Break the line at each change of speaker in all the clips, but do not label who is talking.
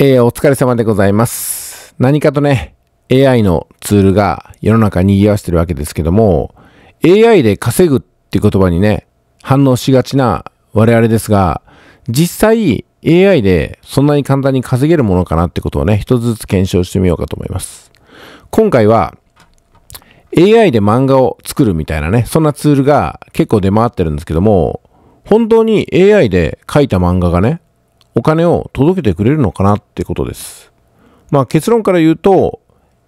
えー、お疲れ様でございます。何かとね、AI のツールが世の中賑わしてるわけですけども、AI で稼ぐって言葉にね、反応しがちな我々ですが、実際 AI でそんなに簡単に稼げるものかなってことをね、一つずつ検証してみようかと思います。今回は AI で漫画を作るみたいなね、そんなツールが結構出回ってるんですけども、本当に AI で書いた漫画がね、お金を届けてくれるのかなってことです。まあ結論から言うと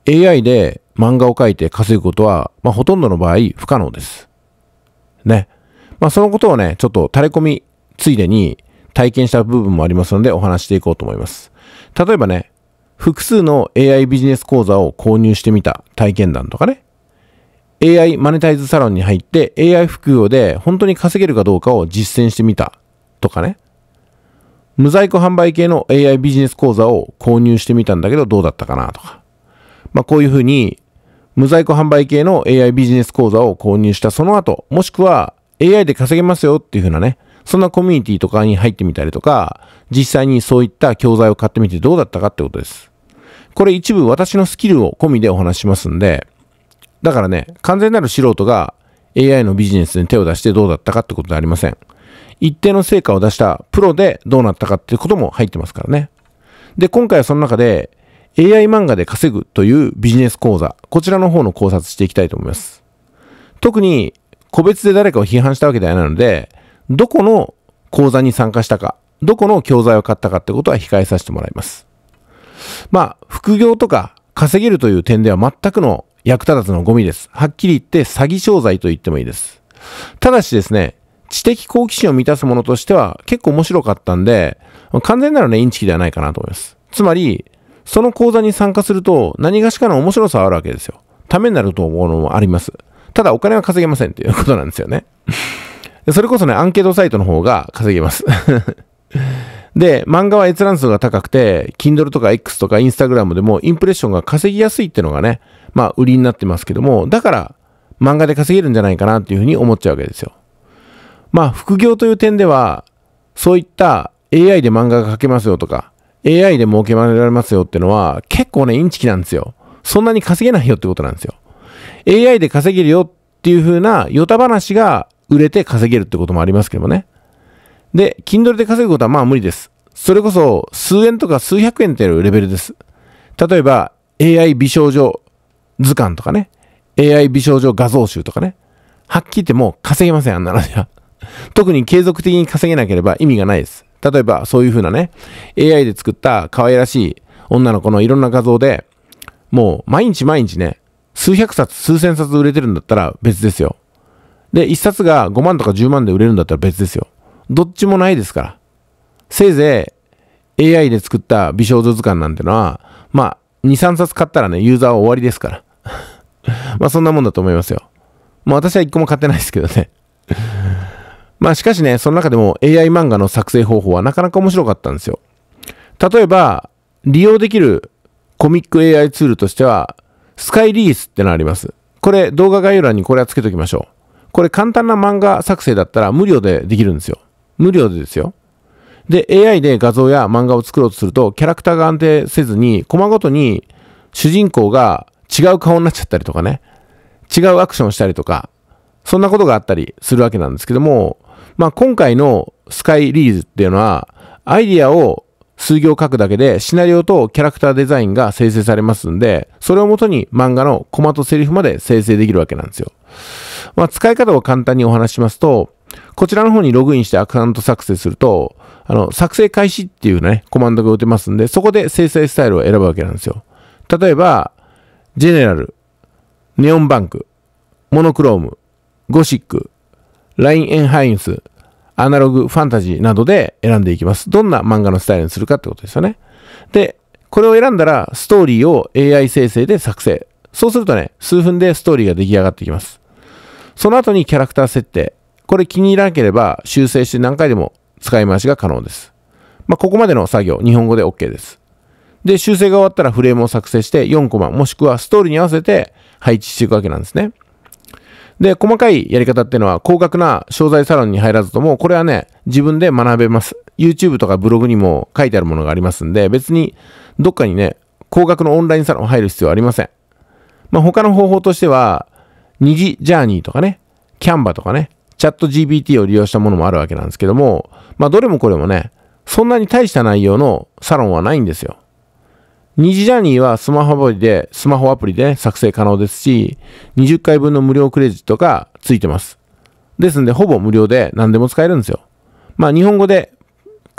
AI で漫画を描いて稼ぐことは、まあ、ほとんどの場合不可能です。ね。まあそのことをね、ちょっと垂れ込みついでに体験した部分もありますのでお話していこうと思います。例えばね、複数の AI ビジネス講座を購入してみた体験談とかね、AI マネタイズサロンに入って AI 副業で本当に稼げるかどうかを実践してみたとかね、無在庫販売系の AI ビジネス講座を購入してみたんだけどどうだったかなとか、まあ、こういうふうに無在庫販売系の AI ビジネス講座を購入したその後、もしくは AI で稼げますよっていうふうなね、そんなコミュニティとかに入ってみたりとか、実際にそういった教材を買ってみてどうだったかってことです。これ一部私のスキルを込みでお話しますんで、だからね、完全なる素人が AI のビジネスに手を出してどうだったかってことではありません。一定の成果を出したプロでどうなったかっていうことも入ってますからね。で、今回はその中で AI 漫画で稼ぐというビジネス講座、こちらの方の考察していきたいと思います。特に個別で誰かを批判したわけではないので、どこの講座に参加したか、どこの教材を買ったかってことは控えさせてもらいます。まあ、副業とか稼げるという点では全くの役立たずのゴミです。はっきり言って詐欺商材と言ってもいいです。ただしですね、知的好奇心を満たすものとしては結構面白かったんで、完全なるね、インチキではないかなと思います。つまり、その講座に参加すると何がしかの面白さはあるわけですよ。ためになると思うのもあります。ただお金は稼げませんっていうことなんですよね。それこそね、アンケートサイトの方が稼げます。で、漫画は閲覧数が高くて、Kindle とか X とか Instagram でもインプレッションが稼ぎやすいっていうのがね、まあ売りになってますけども、だから漫画で稼げるんじゃないかなっていうふうに思っちゃうわけですよ。まあ、副業という点では、そういった AI で漫画が描けますよとか、AI で儲けられますよってのは、結構ね、インチキなんですよ。そんなに稼げないよってことなんですよ。AI で稼げるよっていう風な、ヨタ話が売れて稼げるってこともありますけどもね。で、Kindle で稼ぐことはまあ無理です。それこそ、数円とか数百円っていうレベルです。例えば、AI 美少女図鑑とかね。AI 美少女画像集とかね。はっきり言ってもう稼げません、あんなのじゃ。特に継続的に稼げなければ意味がないです。例えば、そういう風なね、AI で作った可愛らしい女の子のいろんな画像で、もう毎日毎日ね、数百冊、数千冊売れてるんだったら別ですよ。で、1冊が5万とか10万で売れるんだったら別ですよ。どっちもないですから。せいぜい AI で作った美少女図鑑なんてのは、まあ、2、3冊買ったらね、ユーザーは終わりですから。まあ、そんなもんだと思いますよ。まあ、私は1個も買ってないですけどね。まあしかしね、その中でも AI 漫画の作成方法はなかなか面白かったんですよ。例えば、利用できるコミック AI ツールとしては、スカイリースってのがあります。これ、動画概要欄にこれはつけときましょう。これ簡単な漫画作成だったら無料でできるんですよ。無料でですよ。で、AI で画像や漫画を作ろうとすると、キャラクターが安定せずに、コマごとに主人公が違う顔になっちゃったりとかね、違うアクションしたりとか、そんなことがあったりするわけなんですけども、まあ、今回のスカイリーズっていうのは、アイディアを数行書くだけでシナリオとキャラクターデザインが生成されますんで、それをもとに漫画のコマとセリフまで生成できるわけなんですよ。まあ、使い方を簡単にお話しますと、こちらの方にログインしてアカウント作成すると、あの、作成開始っていうね、コマンドが打てますんで、そこで生成スタイルを選ぶわけなんですよ。例えば、ジェネラル、ネオンバンク、モノクローム、ゴシック、ラインエンハインス、アナログ、ファンタジーなどで選んでいきます。どんな漫画のスタイルにするかってことですよね。で、これを選んだら、ストーリーを AI 生成で作成。そうするとね、数分でストーリーが出来上がってきます。その後にキャラクター設定。これ気に入らなければ修正して何回でも使い回しが可能です。まあ、ここまでの作業、日本語で OK です。で、修正が終わったらフレームを作成して4コマ、もしくはストーリーに合わせて配置していくわけなんですね。で、細かいやり方っていうのは、高額な商材サロンに入らずとも、これはね、自分で学べます。YouTube とかブログにも書いてあるものがありますんで、別にどっかにね、高額のオンラインサロン入る必要はありません。まあ、他の方法としては、二次ジャーニーとかね、キャンバとかね、チャット GPT を利用したものもあるわけなんですけども、まあ、どれもこれもね、そんなに大した内容のサロンはないんですよ。二次ジャーニーはスマホアプリで、スマホアプリで作成可能ですし、20回分の無料クレジットがついてます。ですんで、ほぼ無料で何でも使えるんですよ。まあ、日本語で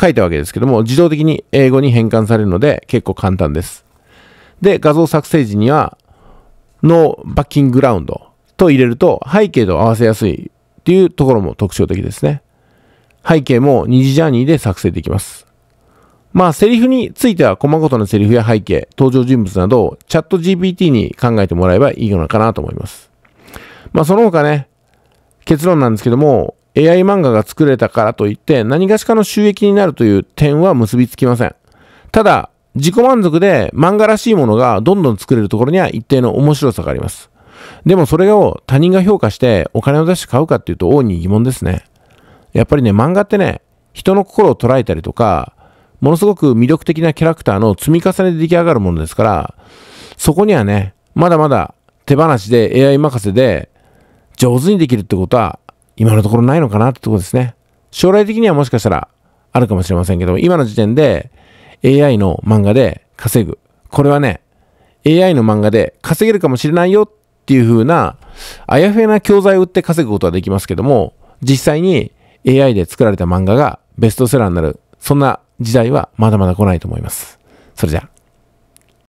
書いたわけですけども、自動的に英語に変換されるので、結構簡単です。で、画像作成時には、ノーバッキングラウンドと入れると、背景と合わせやすいっていうところも特徴的ですね。背景も二次ジャーニーで作成できます。まあ、セリフについては、細々のセリフや背景、登場人物などをチャット GPT に考えてもらえばいいのかなと思います。まあ、その他ね、結論なんですけども、AI 漫画が作れたからといって何がしかの収益になるという点は結びつきません。ただ、自己満足で漫画らしいものがどんどん作れるところには一定の面白さがあります。でもそれを他人が評価してお金を出して買うかっていうと大いに疑問ですね。やっぱりね、漫画ってね、人の心を捉えたりとか、ものすごく魅力的なキャラクターの積み重ねで出来上がるものですから、そこにはね、まだまだ手放しで AI 任せで上手にできるってことは今のところないのかなってとこですね。将来的にはもしかしたらあるかもしれませんけど、今の時点で AI の漫画で稼ぐ。これはね、AI の漫画で稼げるかもしれないよっていう風な、あやふやな教材を売って稼ぐことはできますけども、実際に AI で作られた漫画がベストセラーになる。そんな時代はまだまだ来ないと思います。それじゃあ。